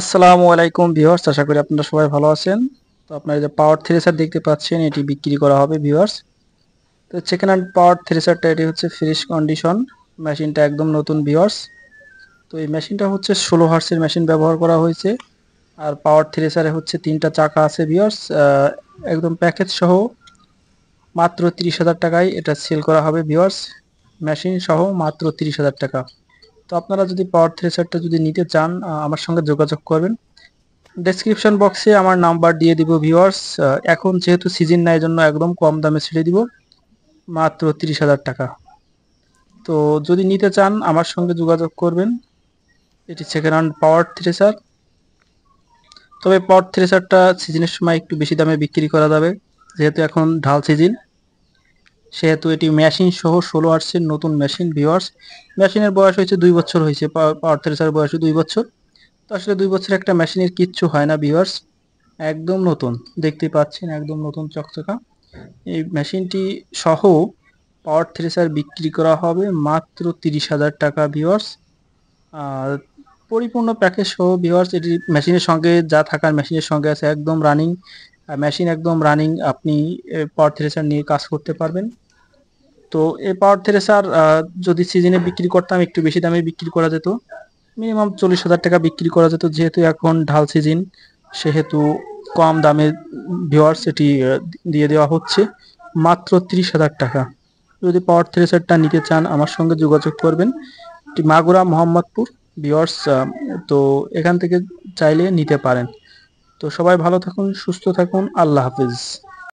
আসসালামু আলাইকুম ভিউয়ার্স আশা করি আপনারা সবাই ভালো আছেন তো আপনারা যে পাওয়ার থ্রেসার দেখতে পাচ্ছেন এটি বিক্রি করা হবে ভিউয়ার্স তো সেকেন্ড হ্যান্ড পাওয়ার থ্রেসারটা এটি হচ্ছে ফ্রেশ কন্ডিশন মেশিনটা একদম নতুন ভিউয়ার্স তো এই মেশিনটা হচ্ছে ষোলো হার্সের মেশিন ব্যবহার করা হয়েছে আর পাওয়ার থ্রেসারে হচ্ছে তিনটা চাকা আছে ভিউয়ার্স একদম প্যাকেজ সহ মাত্র তিরিশ হাজার টাকায় এটা সেল করা হবে ভিউয়ার্স মেশিন সহ মাত্র তিরিশ হাজার টাকা তো আপনারা যদি পাওয়ার থ্রেসারটা যদি নিতে চান আমার সঙ্গে যোগাযোগ করবেন ডেসক্রিপশন বক্সে আমার নাম্বার দিয়ে দিব ভিওয়ার্স এখন যেহেতু সিজন নাই জন্য একদম কম দামে ছেড়ে দিব মাত্র তিরিশ হাজার টাকা তো যদি নিতে চান আমার সঙ্গে যোগাযোগ করবেন এটি সেকেন্ড হ্যান্ড পাওয়ার থ্রেসার তবে পাওয়ার থ্রেসারটা সিজনের সময় একটু বেশি দামে বিক্রি করা যাবে যেহেতু এখন ঢাল সিজন সেহেতু এটি মেশিন সহ ষোলো আর্টসের নতুন মেশিন ভিওয়ার্স মেশিনের বয়স হয়েছে দুই বছর হয়েছে পাওয়ার থ্রেসার বয়স দুই বছর তো আসলে দুই বছর একটা মেশিনের কিচ্ছু হয় না ভিওয়ার্স একদম নতুন দেখতে পাচ্ছেন একদম নতুন চকচকা এই মেশিনটি সহ পাওয়ার থ্রেসার বিক্রি করা হবে মাত্র তিরিশ হাজার টাকা ভিওয়ার্স আর পরিপূর্ণ প্যাকেজ সহ ভিওয়ার্স এটি মেশিনের সঙ্গে যা থাকার মেশিনের সঙ্গে আছে একদম রানিং মেশিন একদম রানিং আপনি পাওয়ার থ্রেসার নিয়ে কাজ করতে পারবেন তো এই পাওয়ার থ্রেসার যদি সিজনে বিক্রি করতাম একটু বেশি দামে বিক্রি করা যেত মিনিমাম চল্লিশ হাজার টাকা বিক্রি করা যেত যেহেতু এখন ঢাল সিজন সেহেতু কম দামে ভিওয়ার্স এটি দিয়ে দেওয়া হচ্ছে মাত্র তিরিশ হাজার টাকা যদি পাওয়ার থ্রেসারটা নিতে চান আমার সঙ্গে যোগাযোগ করবেন এটি মাগুরা মোহাম্মদপুর ভিওয়ার্স তো এখান থেকে চাইলে নিতে পারেন তো সবাই ভালো থাকুন সুস্থ থাকুন আল্লাহ হাফিজ